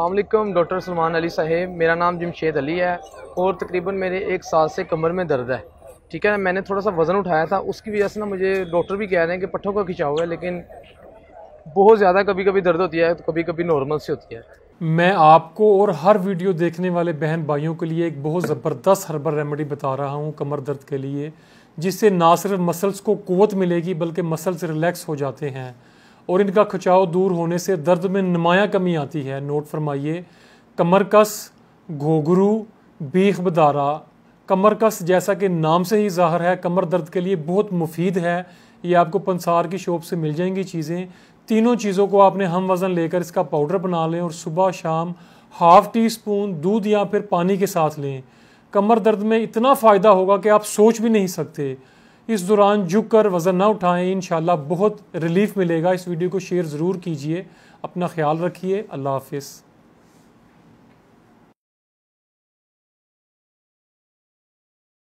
अल्लाम डॉक्टर सलमान अली साहेब मेरा नाम जमशेद अली है और तकरीबन मेरे एक साल से कमर में दर्द है ठीक है मैंने थोड़ा सा वज़न उठाया था उसकी वजह से ना मुझे डॉक्टर भी कह रहे हैं कि पट्ठों का खिंचाव है लेकिन बहुत ज़्यादा कभी कभी दर्द होती है तो कभी कभी नॉर्मल सी होती है मैं आपको और हर वीडियो देखने वाले बहन भाइयों के लिए एक बहुत ज़बरदस्त हर्बल रेमेडी बता रहा हूँ कमर दर्द के लिए जिससे ना सिर्फ मसल्स को कुत मिलेगी बल्कि मसल्स रिलैक्स हो जाते हैं और इनका खचाव दूर होने से दर्द में नुमाया कमी आती है नोट फरमाइए कमरकस घोघरू बीख बदारा कमरकस जैसा कि नाम से ही ज़ाहर है कमर दर्द के लिए बहुत मुफीद है ये आपको पंसार की शॉप से मिल जाएंगी चीज़ें तीनों चीज़ों को आपने हम वज़न लेकर इसका पाउडर बना लें और सुबह शाम हाफ टी स्पून दूध या फिर पानी के साथ लें कमर दर्द में इतना फ़ायदा होगा कि आप सोच भी नहीं सकते इस दौरान झुक कर वज़न ना उठाएं इन बहुत रिलीफ मिलेगा इस वीडियो को शेयर ज़रूर कीजिए अपना ख्याल रखिए अल्लाह हाफिज़